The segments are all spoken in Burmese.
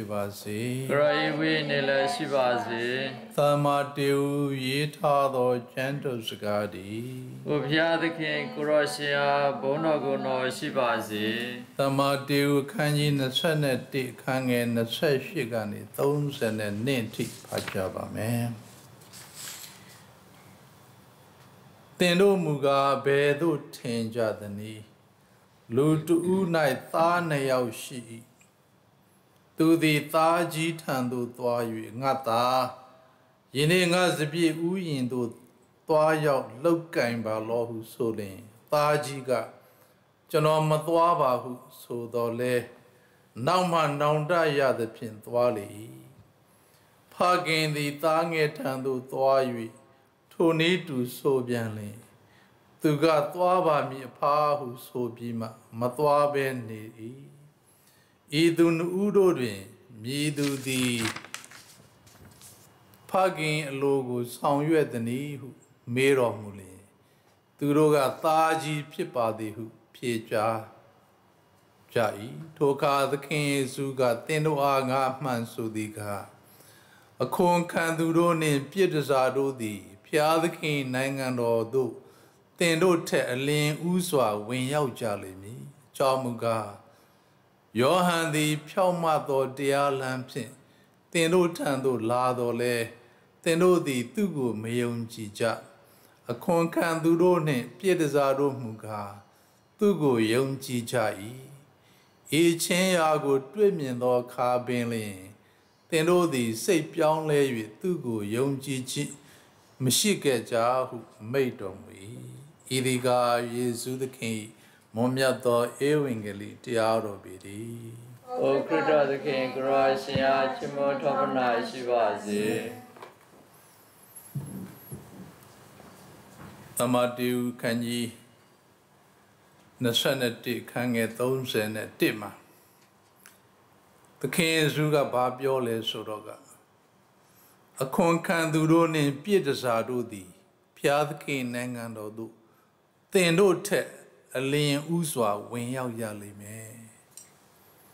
ရှိပါစေ။ကရောဤဝိနည်းလည်းရှိပါစေ။သမ္မာတေဟုရေးထားသောကျမ်းတော်စကားသည်။ဘုရားသခင်ကိုရောရှင်အားဘုန်းတော်ကိုယ်တော်ရှိပါစေ။သမ္မာတေဟုခန်းကြီး21အခန်းငယ်28ကနေ32ထိဖတ်ကြပါမယ်။သင်တို့မူကားဘယ်သို့ထင်ကြသနည်းလူတူ၌သားနှစ်ယောက်ရှိ၏သူသည်သားကြီးထံသို့သွား၍ငါသားယနေ့ငါစပြည့်ဥယင်သို့သွားရောက်လောက်ကင်ပါလောဟုဆိုလျင်သားကြီးကကျွန်တော်မသွားပါဟုဆိုတော်လဲနောက်မှနောင်တရသဖြင့်သွားလေဖခင်သည်သားငယ်ထံသို့သွား၍ထိုနည်းတူဆိုပြန်လျင်သူကသွားပါမည်အဖာဟုဆိုပြီးမှမသွားဘဲနေ၏ဤသူနှူးတို့တွင်မြည်သူသည်ဖခင်အလိုကို ဆောင်ရွက်သည်ဟုမေးတော်မူလျင်သူတို့ကသားကြီးဖြစ်ပါသည်ဟု ဖြေကြားကြ၏ထိုအခါသခင်ယေရှုက သင်တို့အားငါမှန်ဆိုသည်ကအခွန်ခံသူတို့နှင့်ပြစ်တစားတို့သည်ဖျားသခင် နိုင်ငံတော်သို့သင်တို့ထက်အလင်းဥစွာ ဝင်ရောက်ကြလိမ့်မည်အကြောင်းမူကားယောဟန်သည် ဖြောင့်မတ်သောတရားလမ်းဖြင့်သင်တို့ထံသို့လာတော်လဲသင်တို့သည် သူ့ကိုမယုံကြည်ကြအခွန်ခံသူတို့နှင့်ပြည့်တစားတို့မူကားသူ့ကိုယုံကြည်ကြ၏ဤချင်းရာကို တွေ့မြင်သောအခါပင်လျှင် သင်တို့သည်စိတ်ပြောင်းလဲ၍သူ့ကိုယုံကြည်ခြင်းမရှိခဲ့ကြဟုမိတ်တော်မူ၏ဤဒီကာယေရှုသခင်၏မွန်မြတ်သောဧဝံဂေလိတရားတော်ပေသည်။အိုခရစ်တော်သခင်ကိုရောရှင်အားချီးမွမ်းထောက်ပံ့ရှိပါစေ။သမတေယုခန်းကြီး21ခန်းငယ်31မှာသခင်ယေရှုကဘာပြောလဲဆိုတော့ကအခွန်ခံသူတို့နှင့်ပြည့်တစားတို့သည်ဖျားသခင်နိုင်ငံတော်သို့တင်တို့ထက်အလင်းဥစွာဝင်ရောက်ရလိမ့်မယ်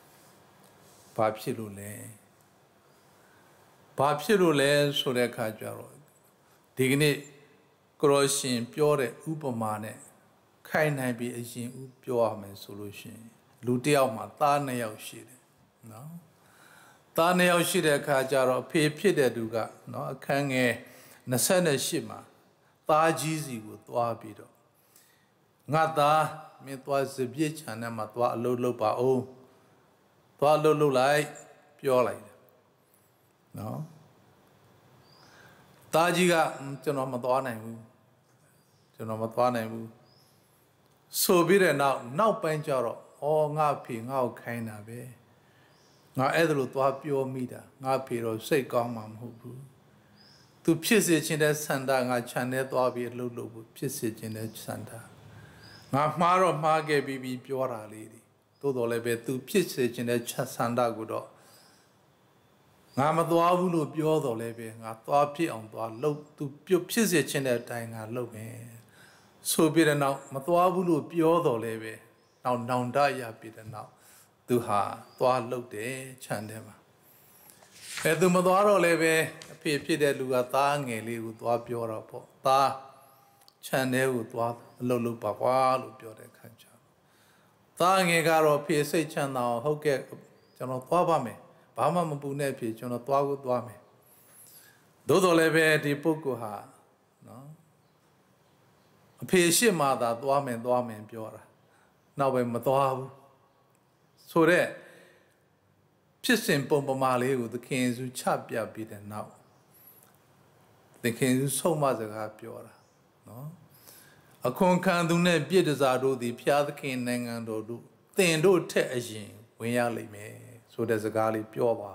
။ဘာဖြစ်လို့လဲ။ဘာဖြစ်လို့လဲဆိုတဲ့အခါကျတော့ဒီကနေ့ကရောရှင် ပြောတဲ့ဥပမာနဲ့ခိုင်နိုင်ပြီးအရင်ဥပြောရမယ်ဆိုလို့ရှင် လူတယောက်မှာသားနှစ်ယောက်ရှိတယ်နော်သားနှစ်ယောက်ရှိတဲ့အခါကျတော့အဖေဖြစ်တဲ့သူကနော်အခန်းငယ်28မှာသားကြီးစီကိုသွားပြီးတော့ငါသားမင်းသွားစပြည့်ခြံထဲမှာသွားအလုပ်လုပ်ပါဦးသွားအလုပ်လုပ်လိုက်ပြောလိုက်တယ်နော်သားကြီးကကျွန်တော်မသွားနိုင်ဘူးကျွန်တော်မသွားနိုင်ဘူးဆိုပြီးတဲ့နောက်နောက်ပိုင်းကျတော့အော်ငါဖေငါ့ကိုခိုင်းတာပဲငါအဲ့ဒါလို့သွားပြောမိတာငါဖေတော့စိတ်ကောင်းမှာမဟုတ်ဘူးသူဖြစ်စေခြင်းတဲ့ဆန္ဒငါခြံထဲသွားပြီးအလုပ်လုပ်ဖို့ဖြစ်စေခြင်းတဲ့ဆန္ဒငါမှားတော့မှားခဲ့ပြီးပြီးပြောတာလေးတွေသို့တော်လည်းပဲသူဖြစ်စေခြင်းတဲ့ချက်ဆန္ဒကိုတော့ငါမသွားဘူးလို့ပြောတော်လည်းပဲငါသွားဖြစ်အောင်သွားလှုပ်သူပြုတ်ဖြစ်စေခြင်းတဲ့အတိုင်းငါလှုပ်မယ်ဆိုပြီးတဲ့နောက်မသွားဘူးလို့ပြောတော်လည်းပဲနောက်နောင်တရပြီးတဲ့နောက်သူဟာသွားလှုပ်တယ်ခြံထဲမှာအဲသူမသွားတော့လည်းပဲအဖေဖြစ်တဲ့လူကသားငယ်လေးကိုသွားပြောတော့ပေါ့သား channel ကိုသွားအလုပ်လုပ်ပါကွာလို့ပြောတဲ့ခါကျသားငယ်ကတော့ဖေစိတ်ချမ်းသာအောင် ဟုတ်ကဲ့ကျွန်တော်သွားပါမယ်ဘာမှမပူနဲ့ဖေကျွန်တော်သွားကိုသွားမယ်သို့တော်လည်းပဲဒီပုဂ္ဂိုလ်ဟာနော်အဖေရှိမှသာ သွားမယ်သွားမယ်ပြောတာနောက်ပဲမသွားဘူးဆိုတော့ဖြစ်စဉ်ပုံပမာလေးကိုသခင်ယေရှုချပြပြီးတဲ့နောက်သခင်ယေရှုဆုံးမစကားပြောတာနော်အခွန်ခံသူနဲ့ပြည့်တစားတို့သည်ဖျားသခင်နိုင်ငံတော်တို့တင်တို့ထက်အရင်ဝင်ရလိမ့်မယ်ဆိုတဲ့စကားလေးပြောပါ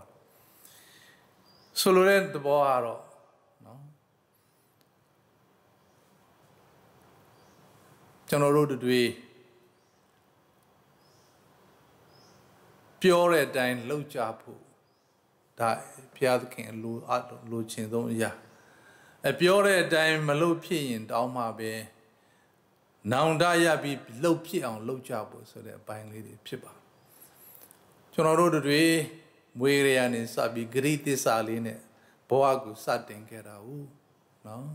ဆိုလိုတဲ့သဘောကတော့နော်ကျွန်တော်တို့တွေပြောတဲ့အတိုင်းလှုပ်ကြဖို့ဒါဘုရားသခင်လိုအလိုချင်ဆုံးအရာအပြောတဲ့အတိုင်းမလုပ်ဖြစ်ရင်တောင်းမှာပဲနောင်တရပြီးလှုပ်ဖြစ်အောင်လှုပ်ကြဖို့ဆိုတဲ့အပိုင်းလေးတွေဖြစ်ပါကျွန်တော်တို့တွေမွေရရနေစပြီးဂရိတစ္ဆာလေးနဲ့ဘဝကိုစတင်ခဲ့တာဟုတ်နော်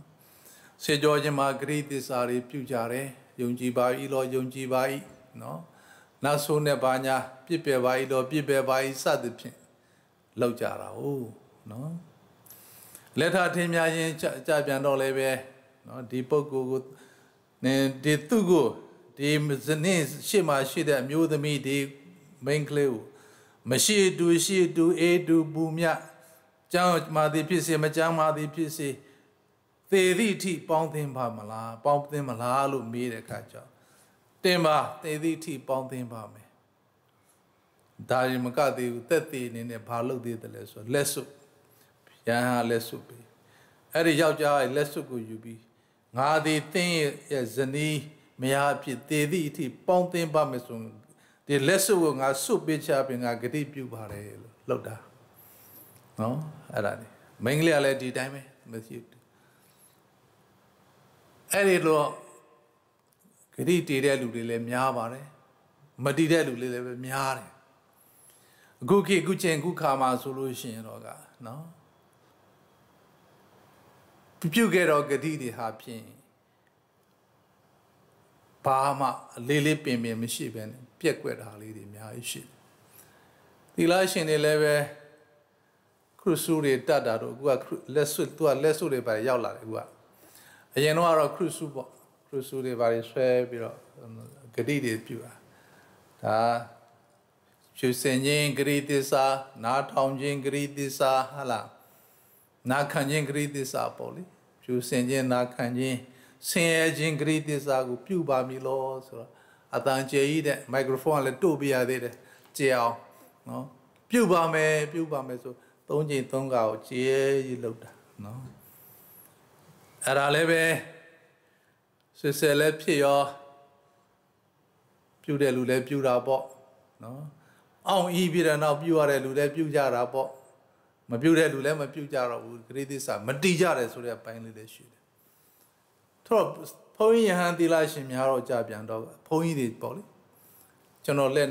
စေကြောခြင်းမှာဂရိတစ္ဆာတွေပြုကြတယ်ယုံကြည်ပါ၏လို့ယုံကြည်ပါ၏နော်နတ်ဆိုးနဲ့ဘာညာပြစ်ပယ်ပါ၏လို့ပြစ်ပယ်ပါ၏စသဖြင့်လှုပ်ကြတာဟုတ်နော်လက်ထထင်းများရင်ကြပြန်တော့လည်းပဲနော်ဒီပုဂ္ဂိုလ်ကိုနင်ဒီသူ့ကိုဒီဇနီးရှေ့မှာရှိတဲ့အမျိုးသမီးဒီမိန်းကလေးကိုမရှိတူရှိတူအေတူပူမြကြောင်းမာတိဖြစ်စေမကြောင်းမာတိဖြစ်စေသေသည့်အထိပေါင်းသင်ပါမလားပေါင်းသင်မလားလို့မေးတဲ့အခါကျတော့တင်ပါသေသည့်အထိပေါင်းသင်ပါမယ်ဒါရင်မကသေးဘူးတက်သေးနေနဲ့ဘာလုပ်သေးတယ်လဲဆိုတော့လက်စွပ်ယဟန်ဟာလက်စွပ်ပေးအဲ့ဒီယောက်ျားရဲ့လက်စွပ်ကိုယူပြီးငါသည်သင်ရဲ့ဇနီးမယားအဖြစ်သေသည့်အထိပေါင်းသင်ပါမယ်ဆိုဒီလက်စွပ်ကိုငါစွပ်ပေးချပင်ငါဂတိပြုပါတယ်လို့လောက်တာနော်အဲ့ဒါလေမိန်းကလေးကလည်းဒီတိုင်းပဲမရှိဘူးအဲ့ဒီတော့ဂတိတည်တဲ့လူတွေလည်းများပါတယ်မတည်တဲ့လူတွေလည်းပဲများတယ်အခုခေတ်အခုချိန်အခုခါမှာဆိုလို့ရှိရင်တော့ကနော်ပြုခဲ့တော့ဂတိတွေဟာဖြင့်ဘာမှအလေးလေးပင်ပင်မရှိဘဲနဲ့ပြက်ကွက်တာလေးတွေအများကြီးရှိတယ်။သီလရှင်တွေလည်းပဲခရုစုတွေတတ်တာတော့အခုကလက်ဆွသူကလက်ဆွတွေပါရောက်လာတယ်အခုကအရင်တော့ကတော့ခရုစုပေါ့ခရုစုတွေပါဆွဲပြီးတော့ဂတိတွေပြုတာဒါဖြူစင်ခြင်းဂရိတစ္စာနားထောင်ခြင်းဂရိတစ္စာဟာလားနာခံခြင်းဂရိတစ္စာပေါ့လေဖြူစင်ခြင်းနာခံခြင်းဆင်းရဲခြင်းဂရိတစ္ဆာကို ပြုပါမည်လို့ဆိုတော့အတန်ကျေကြီးတဲ့မိုက်ခရိုဖုန်းကလည်းတို့ပြရသေးတယ်ကျေအောင်နော်ပြုပါမယ်ပြုပါမယ်ဆိုသုံးချိန်သုံးခါကိုကျေကြီးလောက်တာနော်အဲ့ဒါလည်းပဲဆွဆယ်လည်းဖြစ်ရောပြုတဲ့လူလည်းပြုတာပေါ့နော်အောင်ဤပြည်တော်ပြုရတဲ့လူလည်းပြုကြတာပေါ့မပြုတ်တဲ့လူလည်းမပြုတ်ကြတော့ဘူးဂရိသစ္စာမတီးကြတယ်ဆိုတဲ့အပိုင်းလေးလည်းရှိတယ်ထို့တော့ဘုန်းကြီးယဟန်သီလရှင်များတော့ကြပြန်တော့ဘုန်းကြီးတွေပေါ့လေကျွန်တော်လက်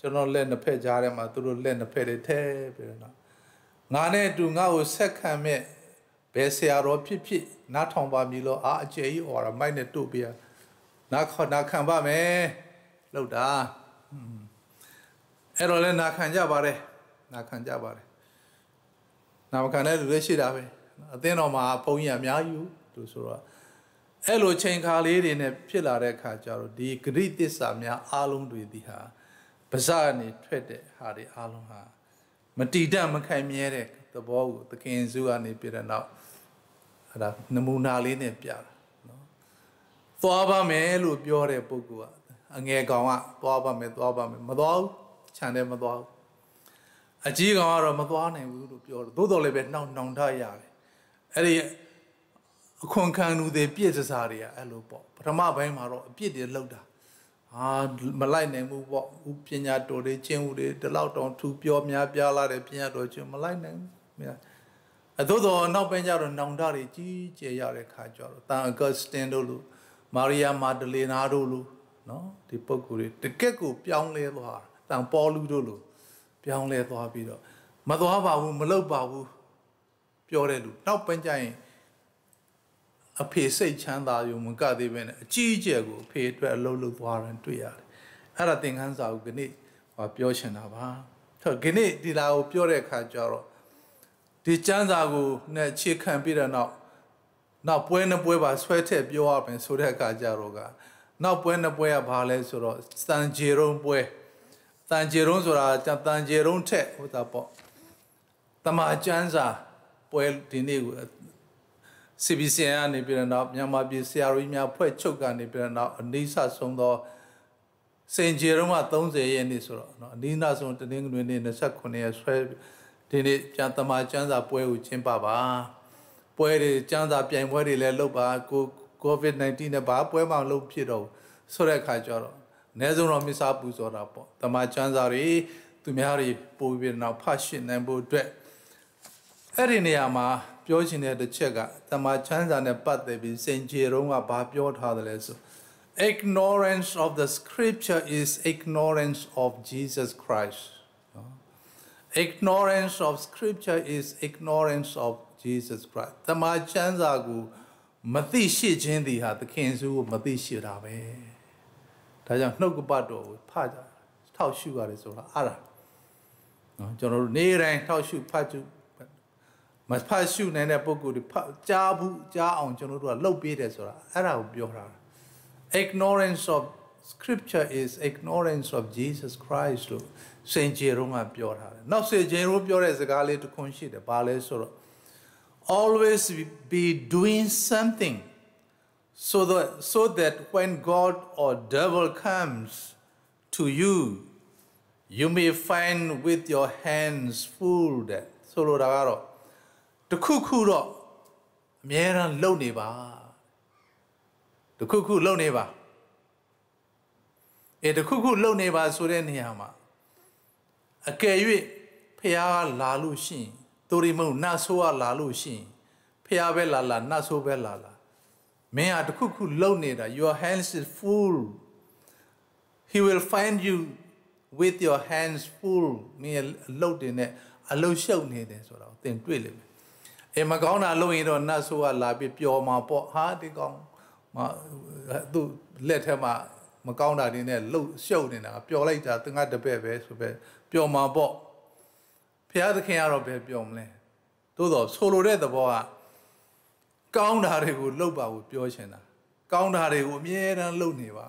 ကျွန်တော်လက်နှစ်ဖက်ကြားထဲမှာသူတို့လက်နှစ်ဖက်လေးထဲပြီးတော့ငါနဲ့အတူငါ့ကိုဆက်ခံမဲ့ဘယ်ဆရာတော်ဖြစ်ဖြစ်နားထောင်ပါမည်လို့အာအကျယ်ကြီးဟောတာမိုက်နဲ့တို့ပြနားခနားခံပါမယ်လောက်တာအဲ့တော့လဲနားခံကြပါတယ်နားခံကြပါတယ်နာမခံတဲ့လူတွေရှိတာပဲအသင်းတော်မှာဘုန်းကြီးအများကြီးလို့ဆိုတော့အဲ့လိုချိန်ခါလေးတွေနဲ့ဖြစ်လာတဲ့အခါကျတော့ဒီဂရိသစ္စာများအားလုံးတွေဒီဟာပဇာကနေထွက်တဲ့ဟာတွေအားလုံးဟာမတည်တတ်မခိုင်မြဲတဲ့သဘောကိုသခင်စုကနေပြတဲ့နောက်အဲ့ဒါနမူနာလေးနဲ့ပြတာနော်သွားပါမယ်လို့ပြောတဲ့ပုဂ္ဂိုလ်ကအငယ်ကောင်ကသွားပါမယ်သွားပါမယ်မသွားဘူးခြံထဲမသွားဘူးအကြီးကောင်ကတော့မသွားနိုင်ဘူးလို့ပြောတယ်သို့တော်လည်းပဲနှောင်နှောင်ထရတယ်အဲ့ဒီအခွန်ခံလူတွေပြည့်စစားတွေကအဲ့လိုပေါ့ပထမပိုင်းမှာတော့အပြစ်တွေလောက်တာဟာမလိုက်နိုင်ဘူးပေါ့ဥပညာတော်တွေကျင့်ဦးတွေဒီလောက်တောင်ထူပြောများပြားလာတဲ့ပညာတော်ကျင့်မလိုက်နိုင်ဘူးအသို့တော်နောက်ပိုင်းကျတော့နောင်တတွေကြီးကျယ်ရတဲ့ခါကျတော့တန်အဂတ်စတင်တို့လိုမာရီယာမာဒလီနာတို့လိုနော်ဒီပုံကိုယ်တွေတကက်ကိုပြောင်းလဲသွားတာတန်ပေါ်လူတို့လိုပြောင်းလဲသွားပြီးတော့မသွားပါဘူးမလုပ်ပါဘူးပြောတဲ့လူနောက်ပိုင်းကျရင်အဖေစိတ်ချမ်းသာရုံမကသေးပဲနဲ့အကြီးအကျယ်ကိုအဖေအတွက်အလုပ်လုပ်သွားတယ်တွေ့ရတယ်အဲ့ဒါသင်ခန်းစာကိုဒီနေ့ဟောပြောချင်တာပါဆိုတော့ဒီနေ့ဒီလာကိုပြောတဲ့အခါကျတော့ဒီစံစာကိုနဲ့ခြေခံပြီးတဲ့နောက်နောက်ပွဲနှစ်ပွဲပါဆွဲထည့်ပြောရမယ်ဆိုတဲ့အခါကျတော့ကနောက်ပွဲနှစ်ပွဲကဘာလဲဆိုတော့စံဂျေရုံပွဲတန်ကျေရုံးဆိုတာတန်ကျေရုံးထက်ဟိုသာပေါ့တမာကျန်းစာ ပွဲဒီနေ့ကို CBC ကနေပြည်တော်မြန်မာပြည်ဆရာတော်များဖွဲ့ချုပ်ကနေပြည်တော်အနိစ္စဆုံးသောစင်ကြေတော့မှ30ရက်နေ့ဆိုတော့เนาะအနိစ္စဆုံးတနင်္ဂနွေနေ့29ရက်ဆွဲဒီနေ့ပြန်တမာကျန်းစာပွဲကိုကျင်းပပါပွဲတွေကျန်းစာပြိုင်ပွဲတွေလည်းလုပ်ပါကို COVID-19 နဲ့ဘာပွဲမှမလုပ်ဖြစ်တော့ဆိုတဲ့အခါကျတော့အ ਨੇ ဆုံးတော့မိစားပူဇော်တာပေါ့တမချမ်းစာတွေသူများတွေပို့ပြီးတော့ဖတ်ရှင်းနိုင်ဖို့အတွက်အဲ့ဒီနေရာမှာပြောချင်တဲ့တစ်ချက်ကတမချမ်းစာနဲ့ပတ်သက်ပြီးစင်ကြေတုံးကဘာပြောထားတယ်လဲဆို ignorance of the scripture is ignorance of Jesus Christ ignorance of scripture is ignorance of Jesus Christ တမချမ်းစာကိုမသိရှိခြင်းသည်ဟာသခင်ယေရှုကိုမသိရှိတာပဲဒါကြောင့်နှုတ်ကပတ်တော်ကိုဖတ်ကြထောက်ရှုရတယ်ဆိုတာအဲ့ဒါနော်ကျွန်တော်တို့နေ့တိုင်းထောက်ရှုဖတ်ကြမဖတ်ရှုနိုင်တဲ့ပုံကိုယ်ဒီဖတ်ကြားဘူးကြားအောင်ကျွန်တော်တို့ကလှုပ်ပေးတယ်ဆိုတာအဲ့ဒါကိုပြောတာ ignorance of scripture is ignorance of Jesus Christ လို့စင်ဂျေရုံးကပြောထားတယ်နောက်စင်ဂျေရုံးပြောတဲ့စကားလေးတစ်ခွန်းရှိတယ်ဘာလဲဆိုတော့ always be doing something so that, so that when God or devil comes to you, you may find with your hands full that. So Lord, the cuckoo dog, man, low The cuckoo low neighbor. If the cuckoo low neighbor, so then here, ma. A gay eh, pia la lucin, Dorimo, Nasua la lucin, Pia bella la, Nasu bella la. မင်းဟာတခုခုလုပ်နေတာ your hands is full he will find you with your hands full မင်းအလုပ်တင်တဲ့အလုပ်ရှုပ်နေတယ်ဆိုတော့သင်တွေ့လိမ့်မယ်အဲမကောင်းတာလုပ်ရင်တော့နတ်ဆိုးကလာပြီးပျော်မှာပေါ့ဟာဒီကောင်မသူလက်ထဲမှာမကောင်းတာတွေနဲ့လှုပ်ရှုပ်နေတာပျော်လိုက်တာသင်ကတပည့်ပဲဆိုပဲပျော်မှာပေါ့ဘုရားသခင်ကတော့ပဲပျော်မလဲသို့တော့ဆိုလိုတဲ့သဘောကကောင်းတာတွေကိုလှုပ်ပါကိုပြောချင်တာကောင်းတာတွေကိုအမြဲတမ်းလှုပ်နေပါ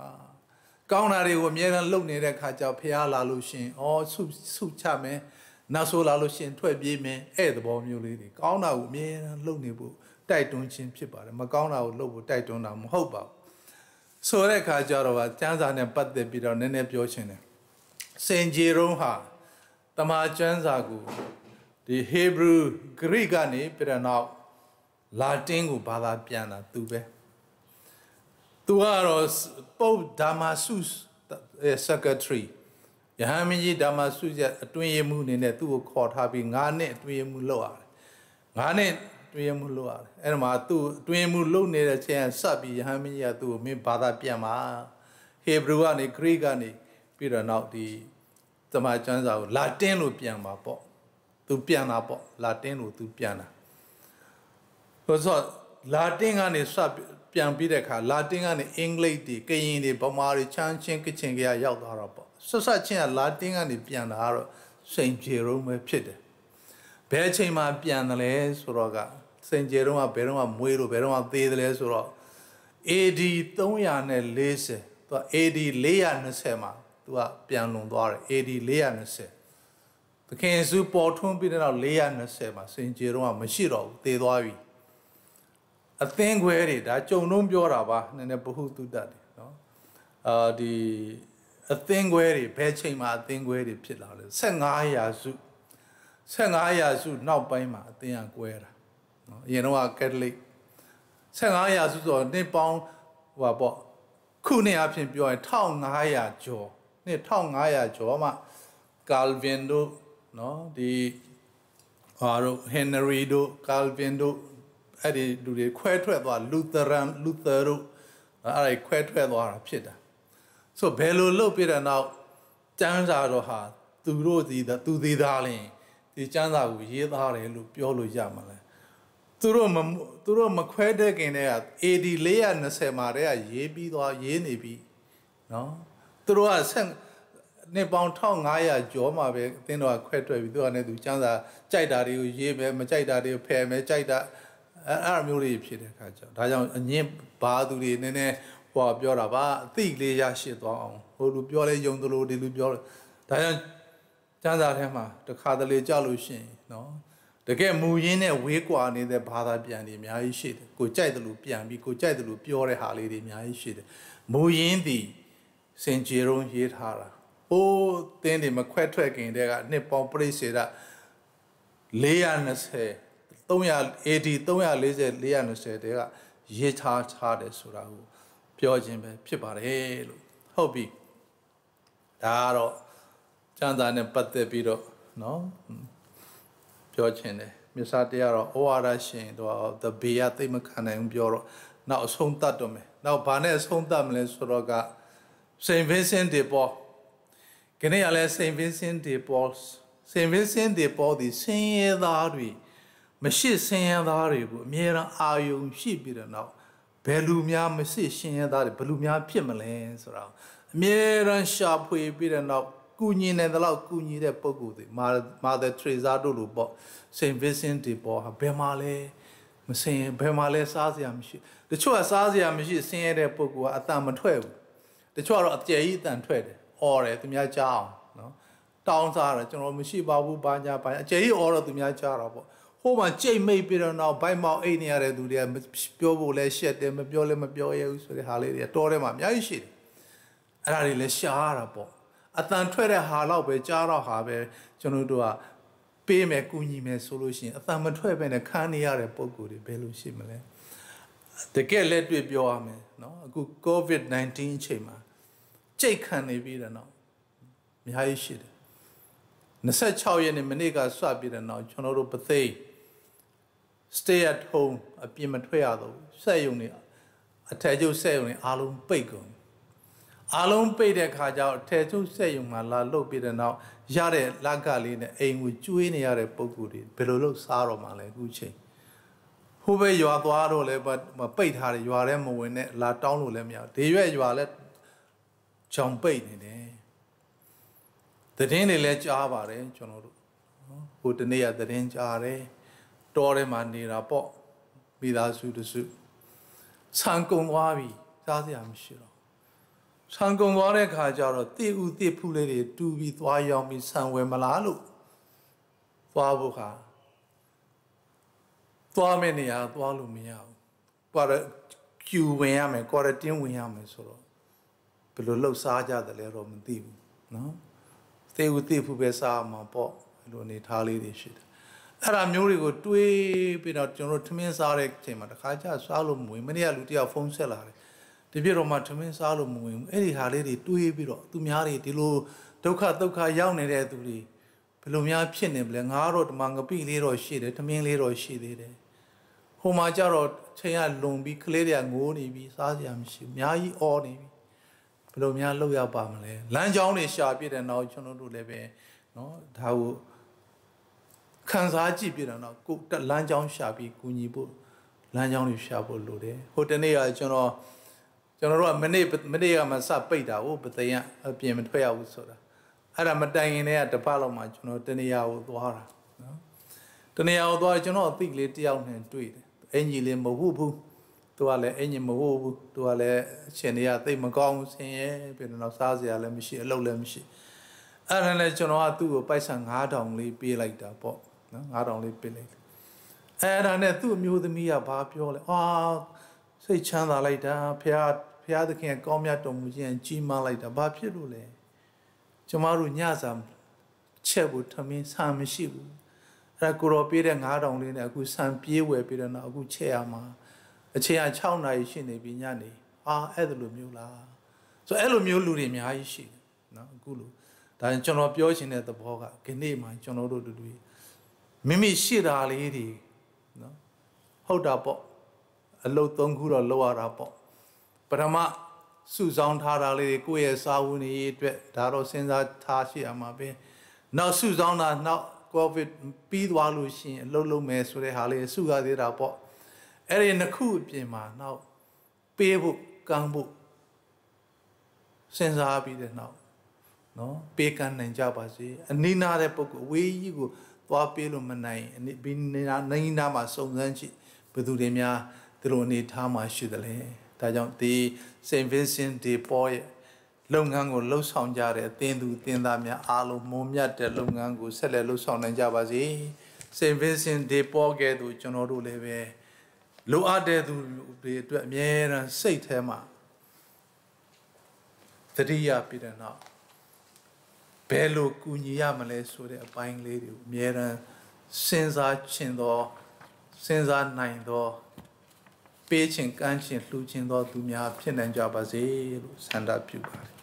ကောင်းတာတွေကိုအမြဲတမ်းလှုပ်နေတဲ့ခါကျဖះလာလို့ရှင်အော်ဆုဆုချမယ်နောက်ဆိုလာလို့ရှင်ထွက်ပြေးမယ်ဧည့်သဘောမျိုးလေးတွေကောင်းတာကိုအမြဲတမ်းလှုပ်နေဖို့တိုက်တွန်းခြင်းဖြစ်ပါတယ်မကောင်းတာကိုလှုပ်ဖို့တိုက်တွန်းတာမဟုတ်ပါဘူးဆိုတဲ့အခါကျတော့ဗာကျမ်းစာနဲ့ပတ်သက်ပြီးတော့နည်းနည်းပြောခြင်းတယ်စင်ဂျေရုံးဟာတမန်ကျမ်းစာကိုဒီ Hebrew Greek ကနေပြန်တော့လာတင်ကိုဘာသာပြန်တာသူပဲသူကတော့ပုပ်ဒါမာဆုစက္ကထရီယဟန်မင်းကြီးဒါမာဆုရဲ့အတွင်းရမှုအနေနဲ့သူ့ကိုခေါ်ထားပြီး၅နှစ်အတွင်းရမှုလုပ်ရတယ်၅နှစ်အတွင်းရမှုလုပ်ရတယ်အဲ့ဒါမှသူ့အတွင်းရမှုလုပ်နေတဲ့အချိန်ဆက်ပြီးယဟန်မင်းကြီးကသူ့ကိုမင်းဘာသာပြန်ပါဟေဘရူကနေဂရိကနေပြီးတော့နောက်ဒီသမာကျမ်းစာကိုလာတင်လို့ပြန်ပါပေါ့သူပြန်တာပေါ့လာတင်လို့သူပြန်တာဟိုဆိုလာတင်ကနေစပြန်ပြီးတဲ့အခါလာတင်ကနေအင်္ဂလိပ်တွေကရင်တွေဗမာတွေချမ်းချင်းကချင်ကရရောက်သွားတော့ပေါ့ဆက်ဆက်ချင်းကလာတင်ကနေပြန်လာတော့စိန်ကျေရုံးပဲဖြစ်တယ်ဘယ်အချိန်မှပြန်တယ်လဲဆိုတော့ကစိန်ကျေရုံးကဘယ်တော့မှမွေးလို့ဘယ်တော့မှသေးတယ်လဲဆိုတော့ AD 340သူက AD 420မှာသူကပြန်လွန်သွားတယ် AD 420သခင်ယေရှုပေါ်ထွန်းပြီးတဲ့နောက်420မှာစင်ကြေတော့မရှိတော့ဘူးသေသွားပြီအသင်းခွဲတွေဒါကြုံလုံးပြောတာပါနည်းနည်းဘ ഹു တုတ္တတွေနော်အာဒီအသင်းခွဲတွေဘယ်ချိန်မှာအသင်းခွဲတွေဖြစ်လာလဲ15ရာစု15ရာစုနောက်ပိုင်းမှာအသင်းကကွဲတာနော်အရင်တော့ကက်သလစ်15ရာစုဆိုတော့နှစ်ပေါင်းဟိုပေါ့ခုနှစ်အဖြစ်ပြောရင်1500ကျော်နှစ်1500ကျော်မှကာလ်ဗင်တို့နော်ဒီဟာတို့ဟင်နရီတို့ကာလ်ဗင်တို့အဲ့ဒီလူတွေခွဲထွက်သွားလူသရန်လူသတို့အဲ့ဒါခွဲထွက်သွားတာဖြစ်တာဆိုဘယ်လိုလုပ်ပြတဲ့နောက်ကျမ်းစာတော့ဟာသူတို့ဒီသူသေးသားလင်းဒီကျမ်းစာကိုရေးသားတယ်လို့ပြောလို့ရမလားသူတို့မသူတို့မခွဲတဲ့ခင်တဲ့က AD 420မှာတည်းကရေးပြီးသွားရေးနေပြီเนาะသူတို့ကဆက်နှစ်ပေါင်း1500ကျော်မှာပဲအတင်းတော်ကခွဲထွက်ပြီးသူကလည်းသူစံစာကြိုက်တာတွေကိုရေးပဲမကြိုက်တာတွေကိုဖယ်မယ်ကြိုက်တာအဲအဲ့မျိုးတွေဖြစ်တဲ့အခါကျတော့ဒါကြောင့်အငင်းဘာသူတွေနည်းနည်းဟောပြောတာပါအသိလေးရရှိသွားအောင်ဟိုလူပြောလဲယုံသလိုဒီလူပြောဒါကြောင့်ကျမ်းစာထဲမှာတခါတလေကြလို့ရှိရင်နော်တကယ်မူရင်းနဲ့ဝေးကွာနေတဲ့ဘာသာပြန်တွေအများကြီးရှိတယ်ကိုကြိုက်တယ်လို့ပြန်ပြီးကိုကြိုက်တယ်လို့ပြောတဲ့ဟာလေးတွေအများကြီးရှိတယ်မူရင်းသည်စင်ကြေရုံးရေးထားတာအိုးတင်းတွေမခွဲထွက်ခင်တဲ့ကနှစ်ပေါင်းပြည့်စေတာ420 300 AD 340 420တဲကရေးထားထားတယ်ဆိုတာကိုပြောခြင်းပဲဖြစ်ပါတယ်လို့ဟုတ်ပြီဒါကတော့ကျမ်းစာနဲ့ပတ်သက်ပြီးတော့เนาะပြောခြင်းတယ်မြတ်စွာဘုရားတော့ဩဝါဒရှင်တော့တဘေကသိမခံနိုင်ဘူးပြောတော့နောက်အဆုံးသတ်တော့မယ်နောက်ဘာနဲ့အဆုံးသတ်မလဲဆိုတော့ကစိန်ဗင်းစင်ဒီပေါ်ခဏရလဲစိန်ဗင်းစင်ဒီပေါ်စိန်ဗင်းစင်ဒီပေါ်ဒီစင်ရသားတွေမရှိဆင်းရဲသားတွေကိုအမြဲတမ်းအာယုံ ရှိပြီးတော့နောက်ဘယ်လူများမရှိဆင်းရဲသားတွေဘယ်လူများဖြစ်မလဲဆိုတာအမြဲတမ်းရှာဖွေပြီးတော့နောက်ကူညီနေတယ်လို့ကူညီတဲ့ပုံကူတွေမာသာထရေဇာတို့လိုပေါ့စိန်ဗစ်စင်တီပေါ်ဟာဘယ်မှာလဲမဆင်းရဲဘယ်မှာလဲစားစရာမရှိတချို့ကစားစရာမရှိဆင်းရဲတဲ့ပုံကူကအတန်မထွက်ဘူးတချို့ကတော့အကျယ်ကြီးအတန်ထွက်တယ်အော်တယ်သူများကြားအောင်နော်တောင်းစားတယ်ကျွန်တော်မရှိပါဘူးဘာညာဘာအကျယ်ကြီးအော်တော့သူများကြားတော့ပေါ့ဟိုမှာကြိတ်မိတ်ပြီးတော့နောက်ဘိုက်မောင်အိတ်နေရတဲ့သူတွေကပြောဖို့လဲရှက်တယ်မပြောလဲမပြောရဘူးဆိုတဲ့ဟာလေးတွေတော်ထဲမှာအများကြီးရှိတယ်အဲ့ဒါတွေလဲရှားရတာပေါ့အတန်ထွက်တဲ့ဟာတော့ပဲကြားတော့ဟာပဲကျွန်တော်တို့ကပေးမယ်ကူညီမယ်ဆိုလို့ရှိရင်အတန်မထွက်ပဲနဲ့ခံနေရတဲ့ပုံကိုယ်တွေဘယ်လိုရှိမလဲတကယ်လက်တွေ့ပြောရမယ်နော်အခု COVID-19 အချိန်မှာကြိတ်ခံနေပြီးတဲ့နောက်အများကြီးရှိတယ်26ရက်နေ့မနေ့ကစပြီးတဲ့နောက်ကျွန်တော်တို့ပသိမ်း stay at home အပြင်မထွက်ရတော့ဘူးဆက်ယုံနေအထက်ကျုပ်ဆက်ယုံနေအားလုံးပိတ်ကုန်အားလုံးပိတ်တဲ့ခါကျတော့အထက်ကျုပ်ဆက်ယုံမှာလာလုတ်ပြီးတဲ့နောက်ရတဲ့လက်ကလေးနဲ့အိမ်ကိုကျွေးနေရတဲ့ပုံကူတွေဘယ်လိုလုပ်စားတော့မှလဲအခုချိန်ဟိုဘက်ရွာသွားတော့လဲပိတ်ထားတယ်ရွာထဲမဝင်နဲ့လာတောင်းလို့လည်းမရဒေရွက်ရွာလဲကြောင်ပိတ်နေတယ်သတင်းတွေလည်းကြားပါတယ်ကျွန်တော်တို့ဟိုတနေ့ကသတင်းကြားတယ်တောထဲမှာနေတာပေါ့မိသားစုတစုဆံကုံသွားပြီစားစရာမရှိတော့ဆံကုံသွားတဲ့ခါကျတော့တိဥတိဖူးလေးတွေတူပြီးသွားရောက်ပြီးဆံဝယ်မလားလို့သွားဖို့ခါသွားမယ့်နေရာသွားလို့မရဘူးကွာကျူဝင်ရမယ်ကွာရတင်းဝင်ရမယ်ဆိုတော့ဘယ်လိုလှုပ်ရှားကြတယ်လဲတော့မသိဘူးနော်သေဦးသေဖူးပဲစားမှာပေါ့အဲ့လိုအနေထားလေးတွေရှိတယ်အဲ့ဒါမျိုးတွေကိုတွေးပြီးတော့ကျွန်တော်ထမင်းစားတဲ့အချိန်မှာတခါကျစားလို့မဝင်မနေ့ကလူတယောက်ဖုန်းဆက်လာတယ်တပြည့်တော့မှထမင်းစားလို့မဝင်ဘူးအဲ့ဒီဟာလေးတွေတွေးပြီးတော့သူများတွေဒီလိုဒုက္ခဒုက္ခရောက်နေတဲ့သူတွေဘယ်လိုများဖြစ်နေပလဲငါတော့တမငပိလေးတော့ရှိတယ်ထမင်းလေးတော့ရှိသေးတယ်ဟိုမှာကျတော့ချိန်ကလွန်ပြီးကလေးတွေကငိုးနေပြီးစားစရာမရှိဘူးအများကြီးအော်နေပြီဘယ်လိုများလှုပ်ရပါမလဲလမ်းကြောင်းတွေရှာပြည့်တဲ့နောက်ကျွန်တော်တို့လည်းပဲเนาะဒါကိုခံစားကြည့်ပြတော့ကိုတက်လမ်းကြောင်းရှာပြီးကူညီဖို့လမ်းကြောင်းတွေရှာဖို့လိုတယ်ဟိုတနေ့ကကျွန်တော်ကျွန်တော်တို့ကမနေ့မနေ့ကမှစပိတ်တာဟိုပသိယအပြင်မထွက်ရဘူးဆိုတာအဲ့ဒါမတိုင်ခင်တည်းကတပတ်လောက်မှကျွန်တော်တနေရာကိုသွားတာနော်တနေရာကိုသွားကျွန်တော်အသိကလေးတယောက်နဲ့တွေ့တယ်အင်ကြီးလေးမဟုတ်ဘူးသူကလည်းအင်ကြီးမဟုတ်ဘူးသူကလည်းအရှင်တွေကသိမကောင်းဆင်းရဲပြီးတော့စားစရာလည်းမရှိအလုပ်လည်းမရှိအဲ့ဒါနဲ့ကျွန်တော်ကသူ့ကိုပိုက်ဆံ9000လေးပေးလိုက်တာပေါ့နော်9000လေးပေးလိုက်အဲ့ဒါနဲ့သူ့အမျိုးသမီးကဘာပြောလဲအာစိတ်ချမ်းသာလိုက်တာဖះဖះသခင်ကောင်းမြတ်တော်မူခြင်းကြီးမားလိုက်တာဘာဖြစ်လို့လဲကျမတို့ညစာချက်ဖို့ထမင်းဆာမရှိဘူးအဲ့ဒါကိုတော်ပေးတဲ့9000လေးနဲ့အခုဆံပြေးဝယ်ပေးတဲ့နောက်အခုချက်ရမှာအချိန်က6နာရီရှိနေပြီညနေအာအဲ့ဒါလိုမျိုးလားဆိုအဲ့လိုမျိုးလူတွေအများကြီးရှိတယ်နော်အခုလို့ဒါကျွန်တော်ပြောချင်တဲ့သဘောကဒီနေ့မှကျွန်တော်တို့လူတွေမိမိရှိတာလေးတွေနော်ဟုတ်တာပေါ့အလုတ်သုံးခုတော့လောက်ရတာပေါ့ပထမစုဆောင်ထားတာလေးတွေကိုယ့်ရဲ့စာဝန်ရေးအတွက်ဒါတော့စဉ်းစားထားရှိရမှာပဲနောက်စုဆောင်တာနောက် covid ပြီးသွားလို့ရှိရင်အလုတ်လုံးမယ်ဆိုတဲ့ဟာလေးစုရသေးတာပေါ့အဲ့ဒီနှစ်ခုအပြင်မှာနောက်ပေးဖို့ကမ်းဖို့စဉ်းစားပြီးတဲ့နောက်နော်ပေးကမ်းနိုင်ကြပါစေအနိနာတဲ့ပုဂ္ဂိုလ်အဝေးကြီးကိုသွားပေးလို့မနိုင်ဒီနိုင်ငံသားမှာစုံစမ်းကြည့်ဘယ်သူတွေများသူတို့အနေထားမှာရှိသလဲဒါကြောင့်ဒီ Saint Vincent de Paul ရဲ့လုပ်ငန်းကိုလှုပ်ဆောင်ကြတဲ့အသင်းသူအသင်းသားများအားလုံးမုံမြတ်တဲ့လုပ်ငန်းကိုဆက်လက်လှုပ်ဆောင်နိုင်ကြပါစေ Saint Vincent de Paul ကဲ့သို့ကျွန်တော်တို့လည်းပဲလိုအပ်တဲ့သူတွေအတွက်အမြဲတမ်းစိတ်ထဲမှာတတိယပြည်တဲ့နောက်ဘယ်လိုကူညီရမလဲဆိုတဲ့အပိုင်းလေးတွေကိုအမြဲတမ်းစဉ်းစားခြင်းသောစဉ်းစားနိုင်သောပေးခြင်းကမ်းခြင်းလှူခြင်းသောသူများဖြစ်နိုင်ကြပါစေလို့ဆန္ဒပြုပါတယ်